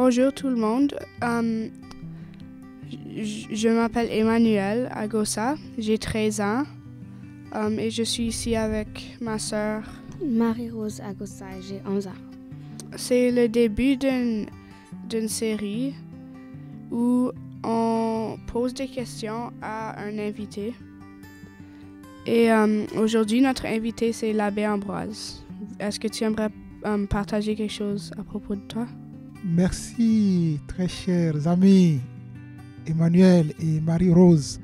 Bonjour tout le monde. Euh, je m'appelle Emmanuel Agossa. J'ai 13 ans. Euh, et je suis ici avec ma sœur. Marie-Rose Agossa. J'ai 11 ans. C'est le début d'une série où on pose des questions à un invité. Et euh, aujourd'hui, notre invité, c'est l'abbé Ambroise. Est-ce que tu aimerais partager quelque chose à propos de toi? Merci, très chers amis Emmanuel et Marie-Rose.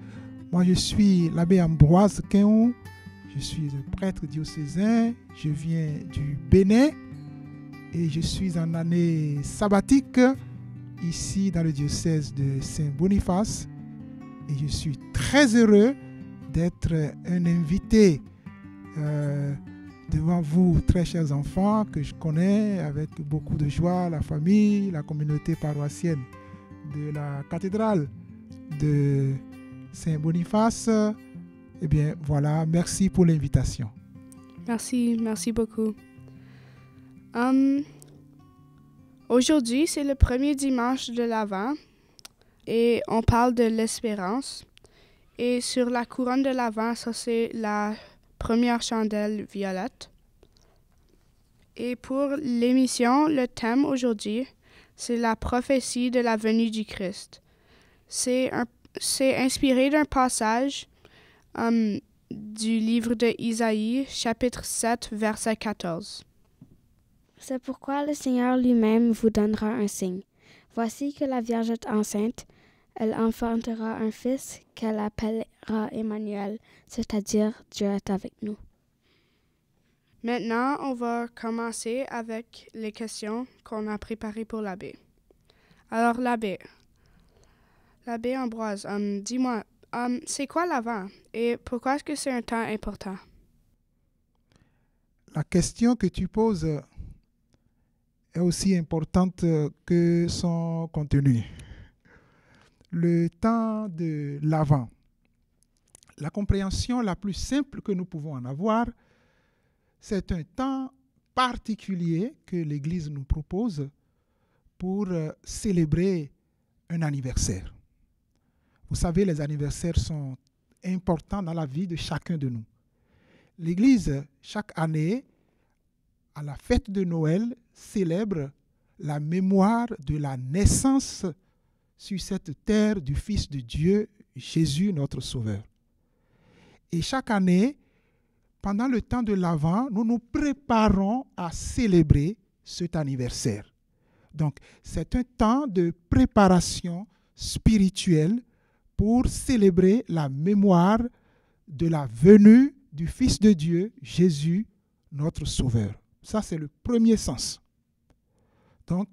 Moi, je suis l'abbé Ambroise Quéon. Je suis prêtre diocésain. Je viens du Bénin et je suis en année sabbatique ici dans le diocèse de Saint-Boniface. Et je suis très heureux d'être un invité. Euh, devant vous, très chers enfants, que je connais avec beaucoup de joie, la famille, la communauté paroissienne de la cathédrale de Saint-Boniface. Eh bien, voilà, merci pour l'invitation. Merci, merci beaucoup. Hum, aujourd'hui, c'est le premier dimanche de l'Avent et on parle de l'espérance. Et sur la couronne de l'Avent, ça c'est la première chandelle violette. Et pour l'émission, le thème aujourd'hui, c'est la prophétie de la venue du Christ. C'est, inspiré d'un passage hum, du livre de Isaïe, chapitre 7, verset 14. C'est pourquoi le Seigneur lui-même vous donnera un signe. Voici que la Vierge est enceinte elle enfantera un fils qu'elle appellera Emmanuel, c'est-à-dire Dieu est avec nous. Maintenant, on va commencer avec les questions qu'on a préparées pour l'abbé. Alors, l'abbé, l'abbé Ambroise, dis-moi, c'est quoi l'avant et pourquoi est-ce que c'est un temps important? La question que tu poses est aussi importante que son contenu le temps de l'avant. La compréhension la plus simple que nous pouvons en avoir, c'est un temps particulier que l'Église nous propose pour euh, célébrer un anniversaire. Vous savez, les anniversaires sont importants dans la vie de chacun de nous. L'Église, chaque année, à la fête de Noël, célèbre la mémoire de la naissance sur cette terre du Fils de Dieu, Jésus notre Sauveur. Et chaque année, pendant le temps de l'Avent, nous nous préparons à célébrer cet anniversaire. Donc, c'est un temps de préparation spirituelle pour célébrer la mémoire de la venue du Fils de Dieu, Jésus, notre Sauveur. Ça, c'est le premier sens. Donc,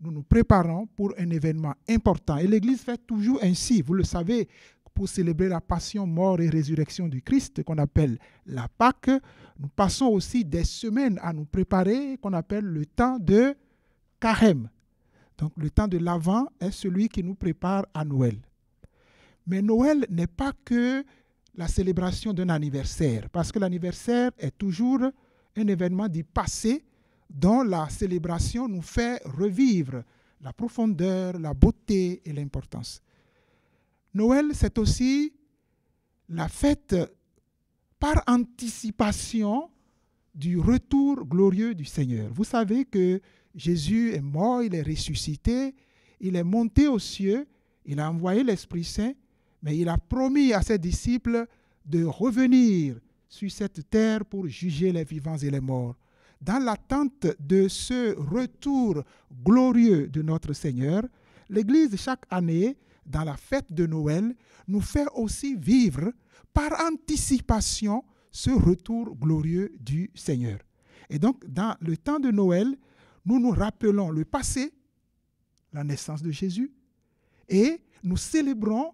nous nous préparons pour un événement important. Et l'Église fait toujours ainsi, vous le savez, pour célébrer la passion, mort et résurrection du Christ, qu'on appelle la Pâque. Nous passons aussi des semaines à nous préparer, qu'on appelle le temps de carême. Donc le temps de l'Avent est celui qui nous prépare à Noël. Mais Noël n'est pas que la célébration d'un anniversaire, parce que l'anniversaire est toujours un événement du passé dont la célébration nous fait revivre la profondeur, la beauté et l'importance. Noël, c'est aussi la fête par anticipation du retour glorieux du Seigneur. Vous savez que Jésus est mort, il est ressuscité, il est monté aux cieux, il a envoyé l'Esprit Saint, mais il a promis à ses disciples de revenir sur cette terre pour juger les vivants et les morts dans l'attente de ce retour glorieux de notre Seigneur, l'Église, chaque année, dans la fête de Noël, nous fait aussi vivre par anticipation ce retour glorieux du Seigneur. Et donc, dans le temps de Noël, nous nous rappelons le passé, la naissance de Jésus, et nous célébrons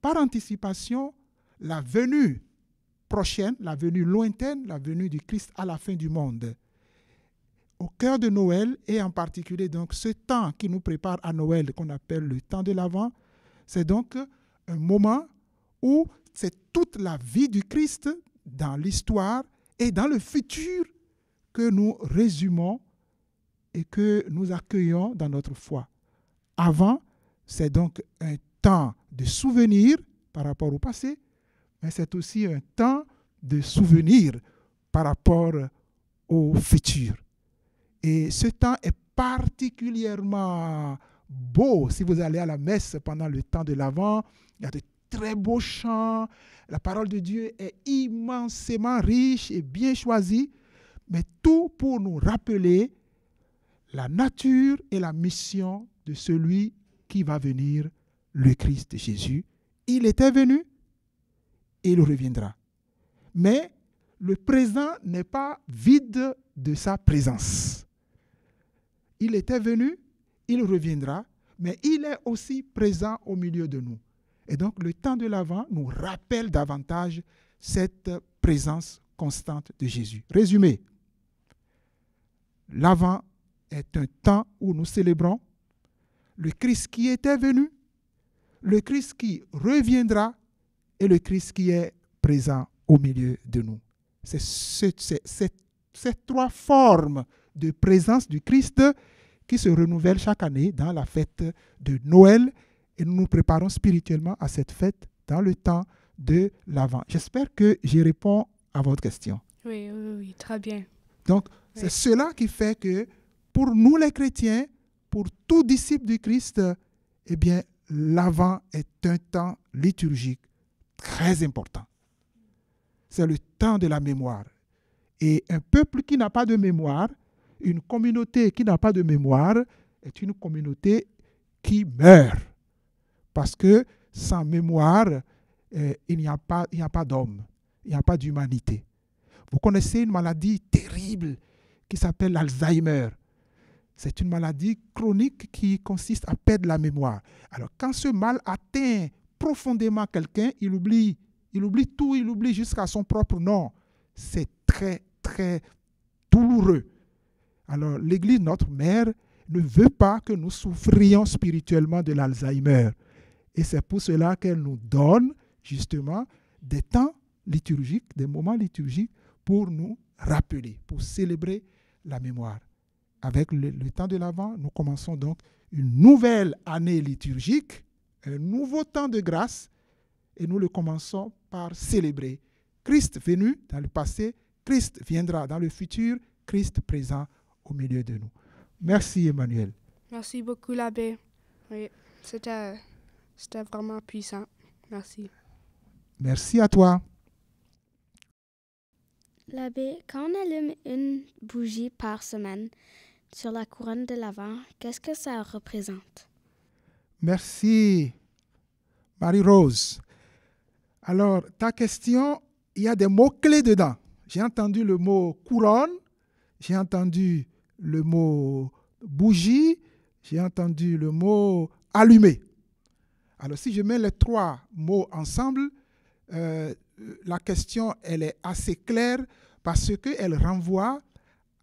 par anticipation la venue prochaine, la venue lointaine, la venue du Christ à la fin du monde au cœur de Noël et en particulier donc ce temps qui nous prépare à Noël qu'on appelle le temps de l'Avent. C'est donc un moment où c'est toute la vie du Christ dans l'histoire et dans le futur que nous résumons et que nous accueillons dans notre foi. Avant, c'est donc un temps de souvenir par rapport au passé, mais c'est aussi un temps de souvenir par rapport au futur. Et ce temps est particulièrement beau si vous allez à la messe pendant le temps de l'Avent. Il y a de très beaux chants. La parole de Dieu est immensément riche et bien choisie, mais tout pour nous rappeler la nature et la mission de celui qui va venir, le Christ Jésus. Il était venu et il reviendra. Mais le présent n'est pas vide de sa présence. Il était venu, il reviendra, mais il est aussi présent au milieu de nous. Et donc le temps de l'avant nous rappelle davantage cette présence constante de Jésus. Résumé, l'avant est un temps où nous célébrons le Christ qui était venu, le Christ qui reviendra et le Christ qui est présent au milieu de nous. C'est ces trois formes de présence du Christ qui se renouvelle chaque année dans la fête de Noël. Et nous nous préparons spirituellement à cette fête dans le temps de l'Avent. J'espère que j'y réponds à votre question. Oui, oui, oui, très bien. Donc, c'est cela qui fait que pour nous les chrétiens, pour tout disciple du Christ, eh bien, l'Avent est un temps liturgique très important. C'est le temps de la mémoire. Et un peuple qui n'a pas de mémoire, une communauté qui n'a pas de mémoire est une communauté qui meurt. Parce que sans mémoire, eh, il n'y a pas, pas d'homme, il n'y a pas d'humanité. Vous connaissez une maladie terrible qui s'appelle l'Alzheimer. C'est une maladie chronique qui consiste à perdre la mémoire. Alors quand ce mal atteint profondément quelqu'un, il oublie. Il oublie tout, il oublie jusqu'à son propre nom. C'est très, très douloureux. Alors l'Église, notre mère, ne veut pas que nous souffrions spirituellement de l'Alzheimer. Et c'est pour cela qu'elle nous donne justement des temps liturgiques, des moments liturgiques pour nous rappeler, pour célébrer la mémoire. Avec le, temps de l'Avent, nous commençons donc une nouvelle année liturgique, un nouveau temps de grâce, et nous le commençons par célébrer Christ venu dans le passé, Christ viendra dans le futur, Christ présent au milieu de nous. Merci Emmanuel. Merci beaucoup l'abbé. Oui, c'était vraiment puissant. Merci. Merci à toi. L'abbé, quand on allume une bougie par semaine sur la couronne de l'Avent, qu'est-ce que ça représente? Merci, Marie-Rose. Alors, ta question, il y a des mots-clés dedans. J'ai entendu le mot couronne, j'ai entendu le mot bougie, j'ai entendu le mot allumé. Alors si je mets les trois mots ensemble, euh, la question, elle est assez claire parce qu'elle renvoie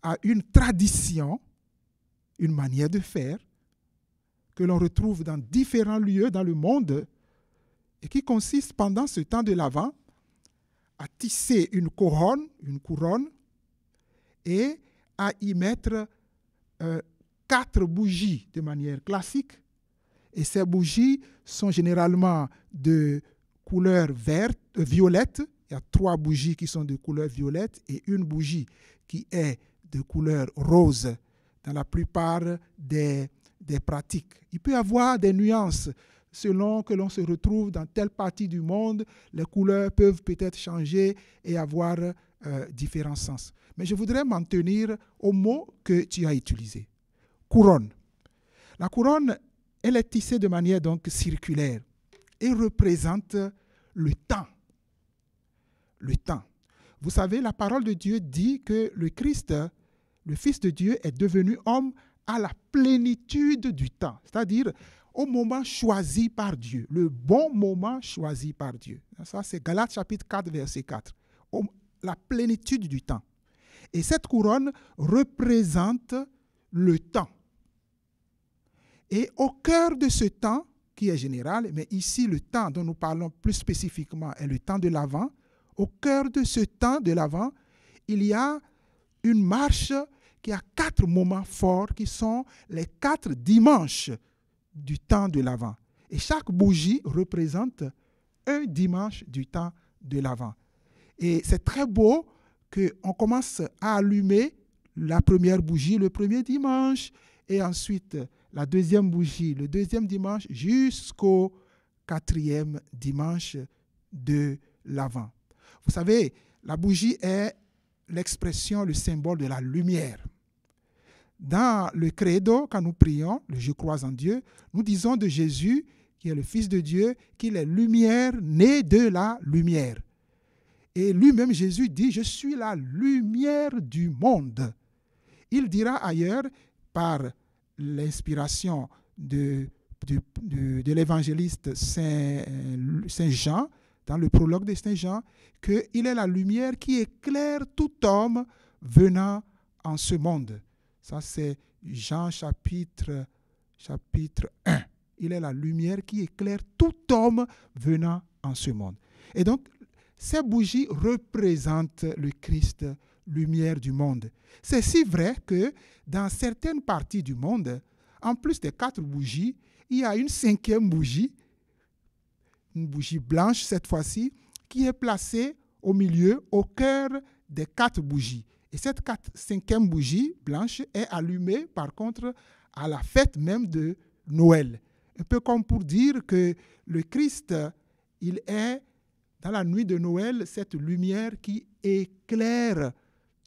à une tradition, une manière de faire, que l'on retrouve dans différents lieux dans le monde et qui consiste pendant ce temps de l'Avent à tisser une couronne, une couronne et à y mettre euh, quatre bougies de manière classique. Et ces bougies sont généralement de couleur verte, euh, violette. Il y a trois bougies qui sont de couleur violette et une bougie qui est de couleur rose dans la plupart des, des pratiques. Il peut y avoir des nuances selon que l'on se retrouve dans telle partie du monde. Les couleurs peuvent peut-être changer et avoir euh, différents sens. Mais je voudrais m'en tenir au mot que tu as utilisé, couronne. La couronne, elle est tissée de manière donc circulaire et représente le temps. Le temps. Vous savez, la parole de Dieu dit que le Christ, le Fils de Dieu, est devenu homme à la plénitude du temps, c'est-à-dire au moment choisi par Dieu, le bon moment choisi par Dieu. Ça, c'est Galates chapitre 4, verset 4 la plénitude du temps. Et cette couronne représente le temps. Et au cœur de ce temps, qui est général, mais ici le temps dont nous parlons plus spécifiquement est le temps de l'avant, au cœur de ce temps de l'avant, il y a une marche qui a quatre moments forts qui sont les quatre dimanches du temps de l'avant. Et chaque bougie représente un dimanche du temps de l'avant. Et c'est très beau qu'on commence à allumer la première bougie le premier dimanche et ensuite la deuxième bougie le deuxième dimanche jusqu'au quatrième dimanche de l'Avent. Vous savez, la bougie est l'expression, le symbole de la lumière. Dans le credo, quand nous prions, le Je crois en Dieu, nous disons de Jésus, qui est le Fils de Dieu, qu'il est lumière née de la lumière. Et lui-même, Jésus dit, je suis la lumière du monde. Il dira ailleurs, par l'inspiration de, l'évangéliste Saint, Saint Jean, dans le prologue de Saint Jean, qu'il est la lumière qui éclaire tout homme venant en ce monde. Ça, c'est Jean chapitre, chapitre 1. Il est la lumière qui éclaire tout homme venant en ce monde. Et donc, ces bougies représentent le Christ, lumière du monde. C'est si vrai que dans certaines parties du monde, en plus des quatre bougies, il y a une cinquième bougie, une bougie blanche cette fois-ci, qui est placée au milieu, au cœur des quatre bougies. Et cette cinquième bougie blanche est allumée, par contre, à la fête même de Noël. Un peu comme pour dire que le Christ, il est dans la nuit de Noël, cette lumière qui éclaire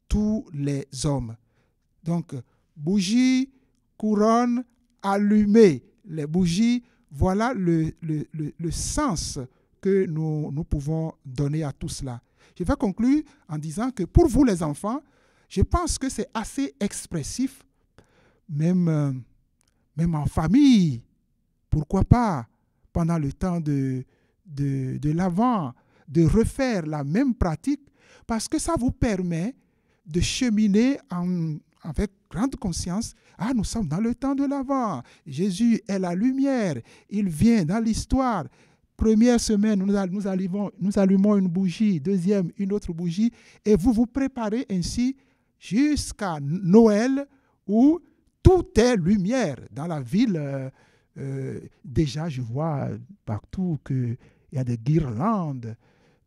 tous les hommes. Donc, bougie, couronne, allumée, les bougies, voilà le, sens que nous, pouvons donner à tout cela. Je vais conclure en disant que pour vous les enfants, je pense que c'est assez expressif, même, euh, même en famille. Pourquoi pas pendant le temps de, de, de l'Avent, de refaire la même pratique parce que ça vous permet de cheminer avec grande conscience. Ah, nous sommes dans le temps de l'avant. Jésus est la lumière. Il vient dans l'histoire. Première semaine, nous, allumons, une bougie, deuxième, une autre bougie, et vous vous préparez ainsi jusqu'à Noël où tout est lumière dans la ville. Euh, euh, déjà, je vois partout qu'il y a des guirlandes,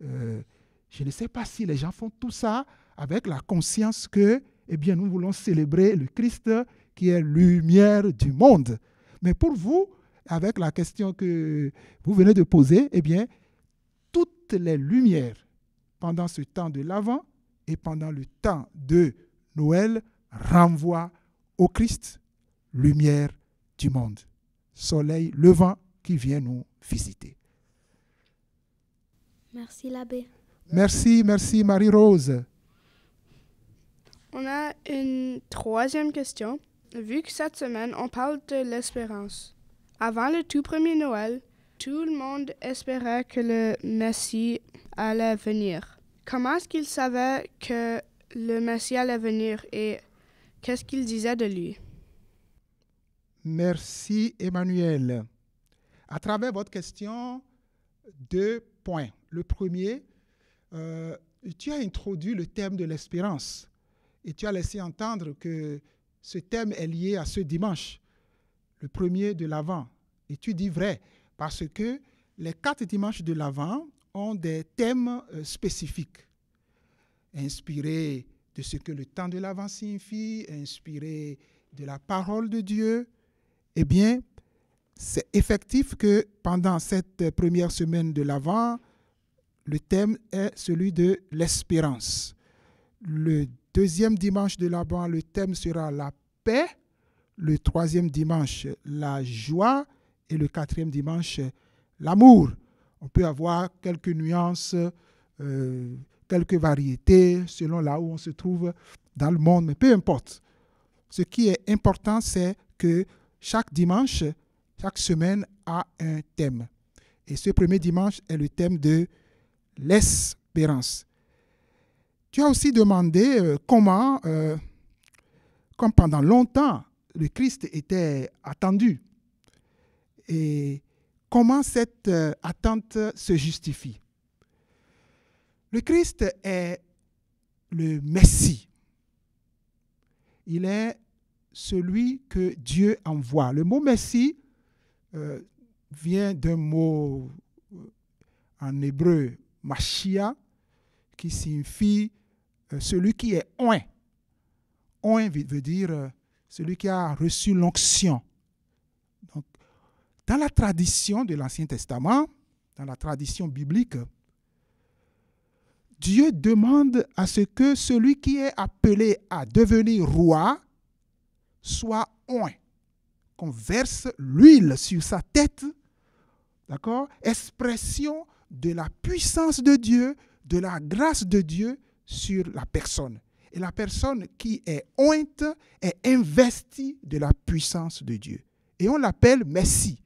euh, je ne sais pas si les gens font tout ça avec la conscience que, eh bien, nous voulons célébrer le Christ qui est lumière du monde. Mais pour vous, avec la question que vous venez de poser, eh bien, toutes les lumières pendant ce temps de l'Avent et pendant le temps de Noël renvoient au Christ, lumière du monde, soleil levant qui vient nous visiter. Merci l'abbé. Merci, merci Marie-Rose. On a une troisième question. Vu que cette semaine, on parle de l'espérance. Avant le tout premier Noël, tout le monde espérait que le Messie allait venir. Comment est-ce qu'il savait que le Messie allait venir et qu'est-ce qu'il disait de lui? Merci Emmanuel. À travers votre question, deux points. Le premier, euh, tu as introduit le thème de l'espérance et tu as laissé entendre que ce thème est lié à ce dimanche, le premier de l'Avent. Et tu dis vrai, parce que les quatre dimanches de l'Avent ont des thèmes euh, spécifiques, inspirés de ce que le temps de l'Avent signifie, inspirés de la parole de Dieu. Eh bien, c'est effectif que pendant cette première semaine de l'Avent, le thème est celui de l'espérance. Le deuxième dimanche de l'Avent, le thème sera la paix. Le troisième dimanche, la joie. Et le quatrième dimanche, l'amour. On peut avoir quelques nuances, euh, quelques variétés selon là où on se trouve dans le monde, mais peu importe. Ce qui est important, c'est que chaque dimanche, chaque semaine a un thème. Et ce premier dimanche est le thème de l'espérance. Tu as aussi demandé euh, comment, euh, comme pendant longtemps, le Christ était attendu et comment cette euh, attente se justifie. Le Christ est le Messie. Il est celui que Dieu envoie. Le mot Messie vient d'un mot en hébreu Machia, qui signifie euh, celui qui est oint. Oint veut dire euh, celui qui a reçu l'onction. Donc, dans la tradition de l'Ancien Testament, dans la tradition biblique, Dieu demande à ce que celui qui est appelé à devenir roi soit oint, qu'on verse l'huile sur sa tête, d'accord Expression de la puissance de Dieu, de la grâce de Dieu sur la personne. Et la personne qui est ointe est investie de la puissance de Dieu. Et on l'appelle Messie.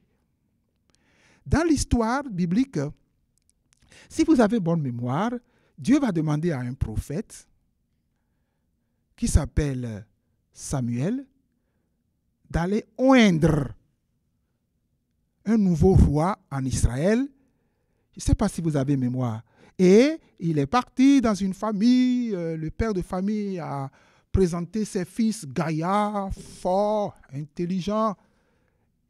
Dans l'histoire biblique, si vous avez bonne mémoire, Dieu va demander à un prophète qui s'appelle Samuel d'aller oindre un nouveau roi en Israël je ne sais pas si vous avez mémoire. Et il est parti dans une famille, euh, le père de famille a présenté ses fils gaillards, forts, intelligents.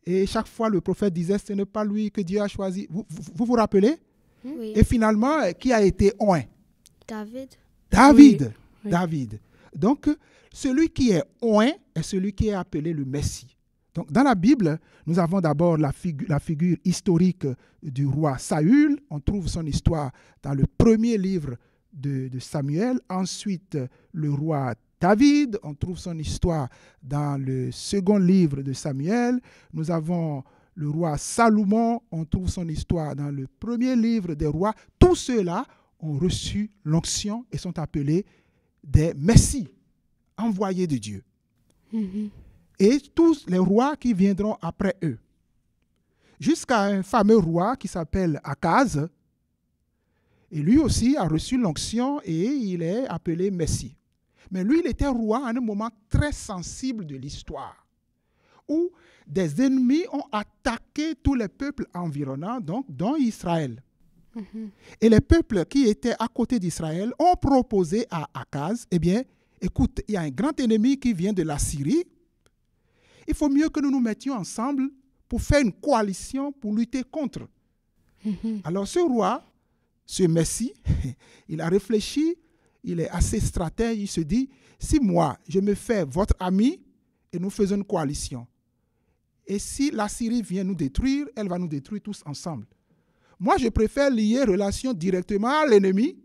Et chaque fois, le prophète disait, ce n'est pas lui que Dieu a choisi. Vous vous, rappelez Et finalement, euh, qui a été oint David. David. David. Donc, euh, celui qui est oint est celui qui est appelé le Messie dans la Bible, nous avons d'abord la, figure historique euh, du roi Saül. On trouve son histoire dans le premier livre de, Samuel. Ensuite, le roi David. On trouve son histoire dans le second livre de Samuel. Nous avons le roi Salomon. On trouve son histoire dans le premier livre des rois. Tous ceux-là ont reçu l'onction et sont appelés des messies, envoyés de Dieu. Mm-hmm et tous les rois qui viendront après eux. Jusqu'à un fameux roi qui s'appelle Akaz, et lui aussi a reçu l'onction et il est appelé Messie. Mais lui, il était roi à un moment très sensible de l'histoire, où des ennemis ont attaqué tous les peuples environnants, donc dont Israël. Mhm. Et les peuples qui étaient à côté d'Israël ont proposé à Akaz, eh bien, écoute, il y a un grand ennemi qui vient de la Syrie, il faut mieux que nous nous mettions ensemble pour faire une coalition pour lutter contre. Mhm. Alors ce roi, ce Messie, il a réfléchi, il est assez stratège, il se dit, si moi, je me fais votre ami et nous faisons une coalition, et si la Syrie vient nous détruire, elle va nous détruire tous ensemble. Moi, je préfère lier relation directement à l'ennemi.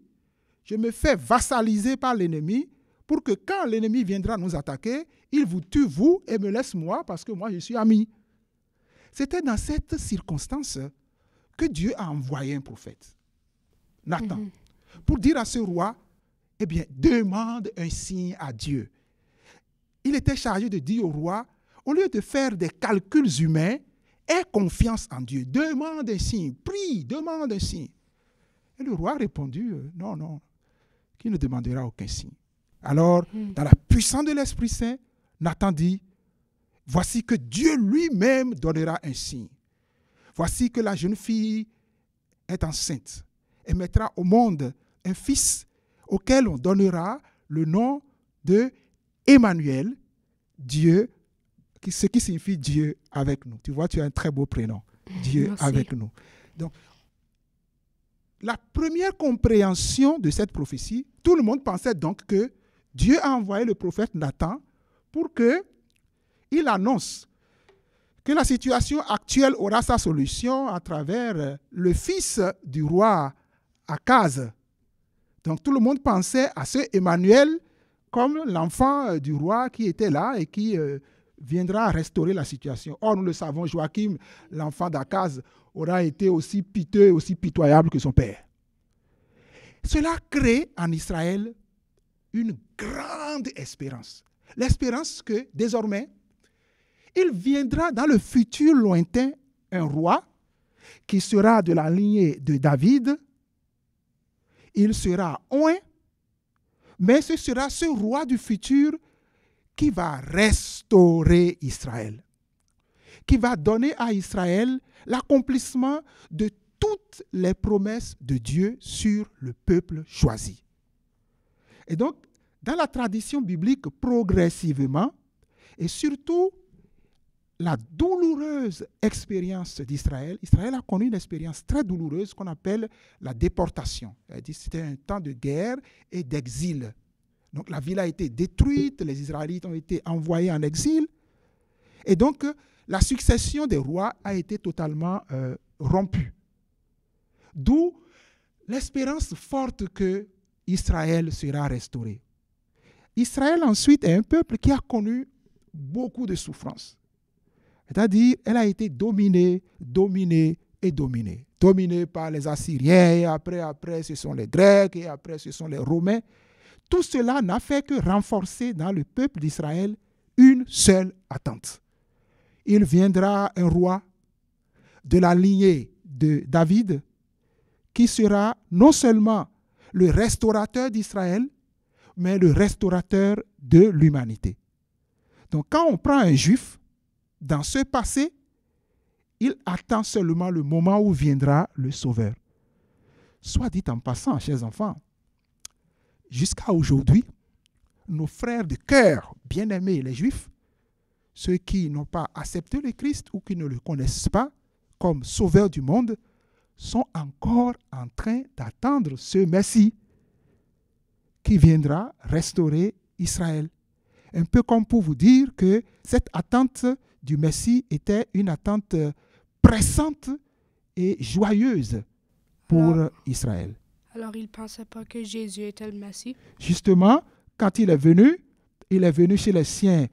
Je me fais vassaliser par l'ennemi pour que quand l'ennemi viendra nous attaquer, il vous tue, vous, et me laisse moi parce que moi, je suis ami. C'était dans cette circonstance que Dieu a envoyé un prophète, Nathan, mhm. pour dire à ce roi, eh bien, demande un signe à Dieu. Il était chargé de dire au roi, au lieu de faire des calculs humains, aie confiance en Dieu, demande un signe, prie, demande un signe. Et le roi a répondu, non, non, qui ne demandera aucun signe. Alors, mhm. dans la puissance de l'Esprit Saint, Nathan dit, voici que Dieu lui-même donnera un signe. Voici que la jeune fille est enceinte et mettra au monde un fils auquel on donnera le nom de Emmanuel, Dieu, ce qui signifie Dieu avec nous. Tu vois, tu as un très beau prénom, Dieu avec nous. Donc, la première compréhension de cette prophétie, tout le monde pensait donc que Dieu a envoyé le prophète Nathan pour qu'il annonce que la situation actuelle aura sa solution à travers euh, le fils du roi Akaz. Donc tout le monde pensait à ce Emmanuel comme l'enfant euh, du roi qui était là et qui euh, viendra restaurer la situation. Or, nous le savons, Joachim, l'enfant d'Akaz, aura été aussi piteux, aussi pitoyable que son père. Cela crée en Israël une grande espérance l'espérance que désormais, il viendra dans le futur lointain un roi qui sera de la lignée de David. Il sera oint, mais ce sera ce roi du futur qui va restaurer Israël, qui va donner à Israël l'accomplissement de toutes les promesses de Dieu sur le peuple choisi. Et donc, dans la tradition biblique progressivement, et surtout la douloureuse expérience d'Israël. Israël a connu une expérience très douloureuse qu'on appelle la déportation. C'était un temps de guerre et d'exil. Donc la ville a été détruite, les Israélites ont été envoyés en exil. Et donc la succession des rois a été totalement euh, rompue. D'où l'espérance forte que Israël sera restauré. Israël ensuite est un peuple qui a connu beaucoup de souffrances. C'est-à-dire, elle a été dominée, dominée et dominée. Dominée par les Assyriens, et après, après, ce sont les Grecs, et après, ce sont les Romains. Tout cela n'a fait que renforcer dans le peuple d'Israël une seule attente. Il viendra un roi de la lignée de David qui sera non seulement le restaurateur d'Israël, mais le restaurateur de l'humanité. Donc quand on prend un juif dans ce passé, il attend seulement le moment où viendra le Sauveur. Soit dit en passant, chers enfants, jusqu'à aujourd'hui, nos frères de cœur, bien-aimés les juifs, ceux qui n'ont pas accepté le Christ ou qui ne le connaissent pas comme Sauveur du monde, sont encore en train d'attendre ce Messie qui viendra restaurer Israël. Un peu comme pour vous dire que cette attente du Messie était une attente pressante et joyeuse pour Israël. Alors il ne pensait pas que Jésus était le Messie. Justement, quand il est venu, il est venu chez les siens,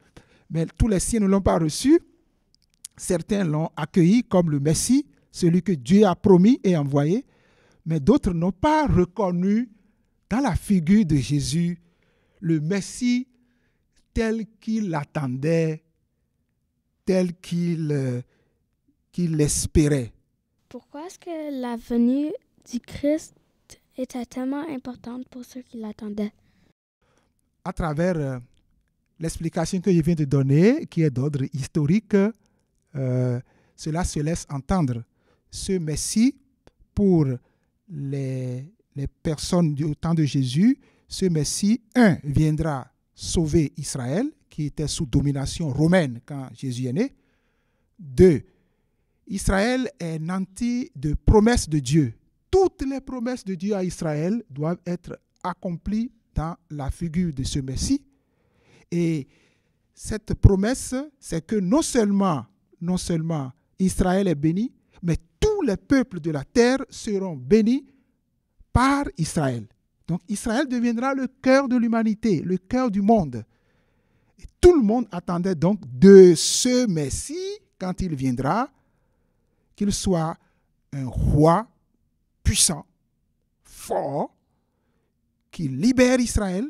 mais tous les siens ne l'ont pas reçu. Certains l'ont accueilli comme le Messie, celui que Dieu a promis et envoyé, mais d'autres n'ont pas reconnu dans la figure de Jésus, le Messie tel qu'il l'attendait, tel euh, qu'il l'espérait. Pourquoi est-ce que la venue du Christ était tellement importante pour ceux qui l'attendaient? À travers euh, l'explication que je viens de donner, qui est d'ordre historique, euh, cela se laisse entendre. Ce Messie, pour les les personnes du temps de Jésus, ce Messie, un, viendra sauver Israël, qui était sous domination romaine quand Jésus est né. Deux, Israël est nanti de promesses de Dieu. Toutes les promesses de Dieu à Israël doivent être accomplies dans la figure de ce Messie. Et cette promesse, c'est que non seulement, non seulement Israël est béni, mais tous les peuples de la terre seront bénis par Israël. Donc Israël deviendra le cœur de l'humanité, le cœur du monde. Et tout le monde attendait donc de ce Messie, quand il viendra, qu'il soit un roi puissant, fort, qui libère Israël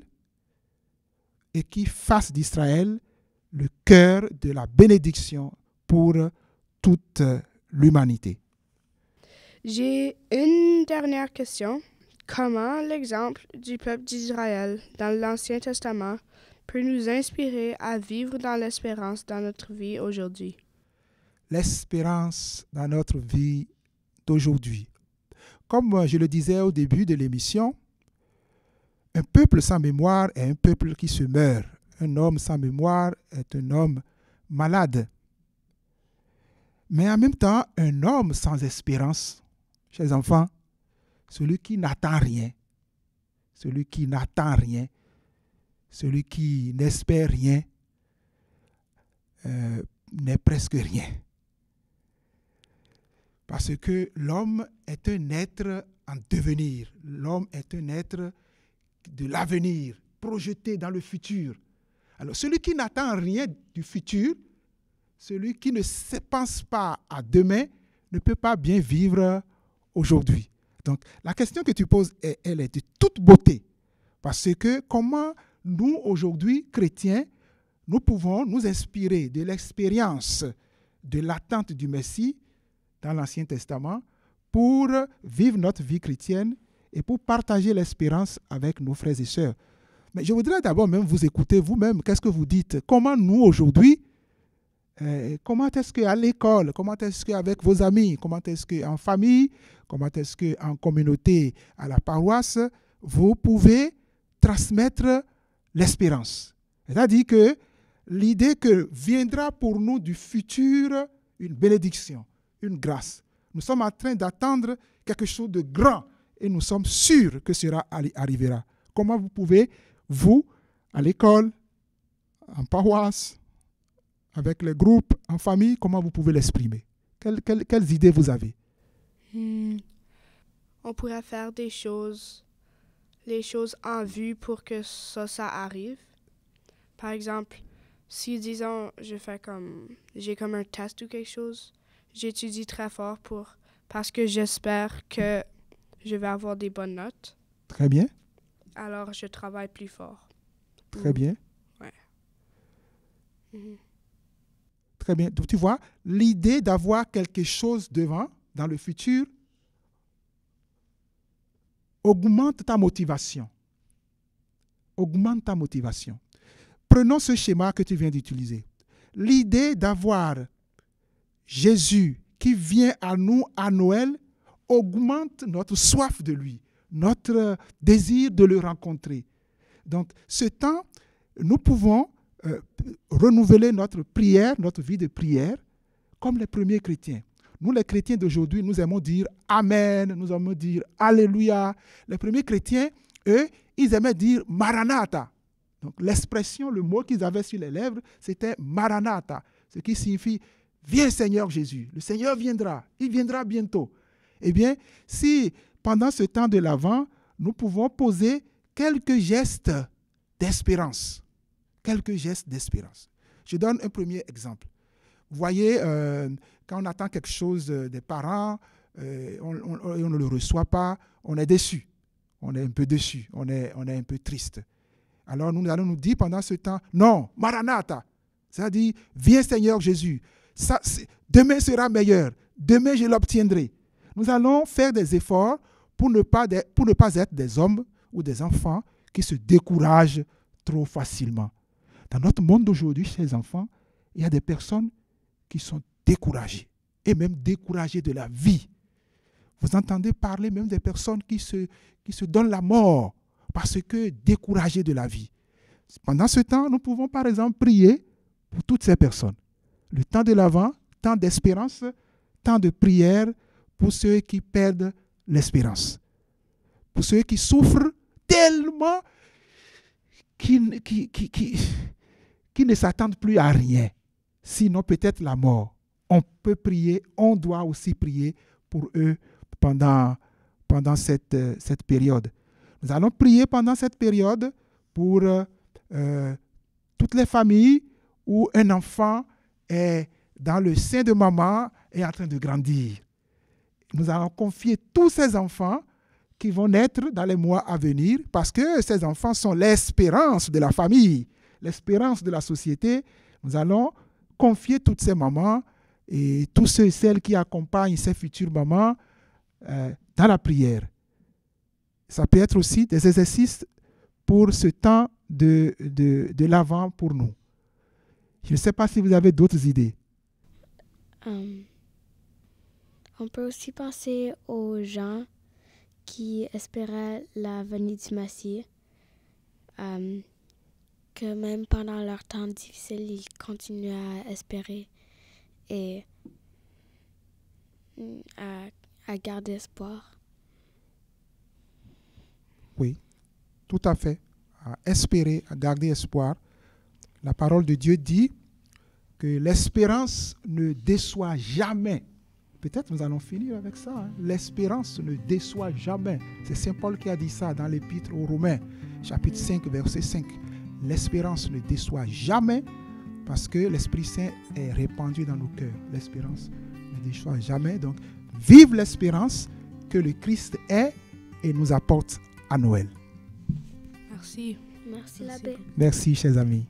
et qui fasse d'Israël le cœur de la bénédiction pour toute l'humanité. J'ai une dernière question. Comment l'exemple du peuple d'Israël dans l'Ancien Testament peut nous inspirer à vivre dans l'espérance dans notre vie aujourd'hui? L'espérance dans notre vie d'aujourd'hui. Comme je le disais au début de l'émission, un peuple sans mémoire est un peuple qui se meurt. Un homme sans mémoire est un homme malade. Mais en même temps, un homme sans espérance, chers enfants, celui qui n'attend rien, celui qui n'attend rien, celui qui n'espère rien, euh, n'est presque rien. Parce que l'homme est un être en devenir, l'homme est un être de l'avenir, projeté dans le futur. Alors celui qui n'attend rien du futur, celui qui ne se pense pas à demain, ne peut pas bien vivre aujourd'hui. Donc, la question que tu poses, elle est de toute beauté. Parce que comment nous, aujourd'hui, chrétiens, nous pouvons nous inspirer de l'expérience de l'attente du Messie dans l'Ancien Testament pour vivre notre vie chrétienne et pour partager l'espérance avec nos frères et sœurs. Mais je voudrais d'abord même vous écouter vous-même. Qu'est-ce que vous dites Comment nous, aujourd'hui, eh, comment est-ce que à l'école, comment est-ce qu'avec vos amis, comment est-ce en famille, comment est-ce que en communauté, à la paroisse, vous pouvez transmettre l'espérance. C'est-à-dire que l'idée que viendra pour nous du futur une bénédiction, une grâce. Nous sommes en train d'attendre quelque chose de grand et nous sommes sûrs que cela arrivera. Comment vous pouvez, vous, à l'école, en paroisse, avec les groupes, en famille, comment vous pouvez l'exprimer quelles, idées vous avez hmm. On pourrait faire des choses, les choses en vue pour que ça, ça arrive. Par exemple, si, disons, je fais comme, j'ai comme un test ou quelque chose, j'étudie très fort pour, parce que j'espère que je vais avoir des bonnes notes. Très bien. Alors, je travaille plus fort. Très bien. Ouais. Mhm tu vois, l'idée d'avoir quelque chose devant, dans le futur, augmente ta motivation. Augmente ta motivation. Prenons ce schéma que tu viens d'utiliser. L'idée d'avoir Jésus qui vient à nous à Noël augmente notre soif de lui, notre désir de le rencontrer. Donc, ce temps, nous pouvons euh, renouveler notre prière, notre vie de prière, comme les premiers chrétiens. Nous, les chrétiens d'aujourd'hui, nous aimons dire Amen, nous aimons dire Alléluia. Les premiers chrétiens, eux, ils aimaient dire Maranatha. Donc l'expression, le mot qu'ils avaient sur les lèvres, c'était Maranatha, ce qui signifie Viens Seigneur Jésus, le Seigneur viendra, il viendra bientôt. Eh bien, si pendant ce temps de l'Avent, nous pouvons poser quelques gestes d'espérance, quelques gestes d'espérance. Je donne un premier exemple. Vous voyez, euh, quand on attend quelque chose euh, des parents, euh, on, ne le reçoit pas, on est déçu, on est un peu déçu, on est, on est un peu triste. Alors nous allons nous dire pendant ce temps, non, Maranatha, c'est-à-dire, viens Seigneur Jésus, Ça, demain sera meilleur, demain je l'obtiendrai. Nous allons faire des efforts pour ne, pas pour ne pas être des hommes ou des enfants qui se découragent trop facilement. Dans notre monde d'aujourd'hui, les enfants, il y a des personnes qui sont découragées, et même découragées de la vie. Vous entendez parler même des personnes qui se, qui se donnent la mort parce que découragées de la vie. Pendant ce temps, nous pouvons par exemple prier pour toutes ces personnes. Le temps de l'avant, temps d'espérance, temps de prière pour ceux qui perdent l'espérance. Pour ceux qui souffrent tellement qui... qui qu'ils, qui ne s'attendent plus à rien, sinon peut-être la mort. On peut prier, on doit aussi prier pour eux pendant, pendant cette, euh, cette période. Nous allons prier pendant cette période pour euh, euh, toutes les familles où un enfant est dans le sein de maman et en train de grandir. Nous allons confier tous ces enfants qui vont naître dans les mois à venir parce que ces enfants sont l'espérance de la famille l'espérance de la société, nous allons confier toutes ces mamans et tous ceux et celles qui accompagnent ces futures mamans euh, dans la prière. Ça peut être aussi des exercices pour ce temps de, de, de l'avant pour nous. Je ne sais pas si vous avez d'autres idées. Euh, on peut aussi penser aux gens qui espéraient la venue du Messie. Euh, même pendant leur temps difficile, ils continuent à espérer et mm, à, garder espoir. Oui, tout à fait. À espérer, à garder espoir. La parole de Dieu dit que l'espérance ne déçoit jamais. Peut-être nous allons finir avec ça. Hein. L'espérance ne déçoit jamais. C'est Saint Paul qui a dit ça dans l'épître aux Romains, chapitre 5, verset 5. L'espérance ne déçoit jamais parce que l'Esprit Saint est répandu dans nos cœurs. L'espérance ne déçoit jamais. Donc, vive l'espérance que le Christ est et nous apporte à Noël. Merci. Merci, Merci, l'abbé. Merci, chers amis.